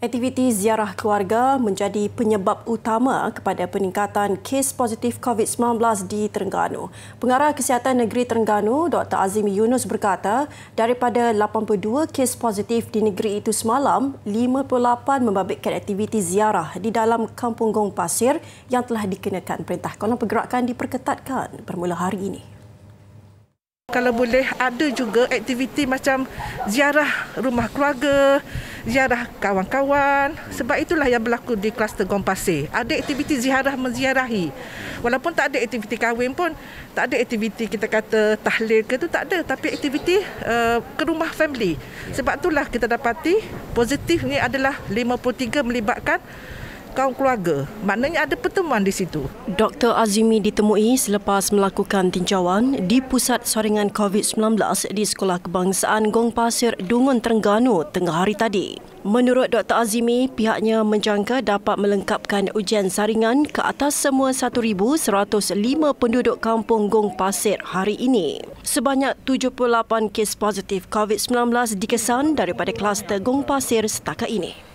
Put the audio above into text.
Aktiviti ziarah keluarga menjadi penyebab utama kepada peningkatan kes positif COVID-19 di Terengganu. Pengarah Kesihatan Negeri Terengganu, Dr. Azim Yunus berkata, daripada 82 kes positif di negeri itu semalam, 58 membabitkan aktiviti ziarah di dalam Kampung Gong Pasir yang telah dikenakan Perintah Kolam Pergerakan diperketatkan bermula hari ini kalau boleh ada juga aktiviti macam ziarah rumah keluarga, ziarah kawan-kawan. Sebab itulah yang berlaku di kluster Gompase. Ada aktiviti ziarah menziarahi. Walaupun tak ada aktiviti kahwin pun, tak ada aktiviti kita kata tahlil ke tu tak ada. Tapi aktiviti uh, ke rumah family. Sebab itulah kita dapati positif ni adalah 53 melibatkan kaum keluarga. Maknanya ada pertemuan di situ. Dr. Azimi ditemui selepas melakukan tinjauan di Pusat Saringan COVID-19 di Sekolah Kebangsaan Gong Pasir, Dungun, Terengganu tengah hari tadi. Menurut Dr. Azimi, pihaknya menjangka dapat melengkapkan ujian saringan ke atas semua 1,105 penduduk kampung Gong Pasir hari ini. Sebanyak 78 kes positif COVID-19 dikesan daripada kluster Gong Pasir setakat ini.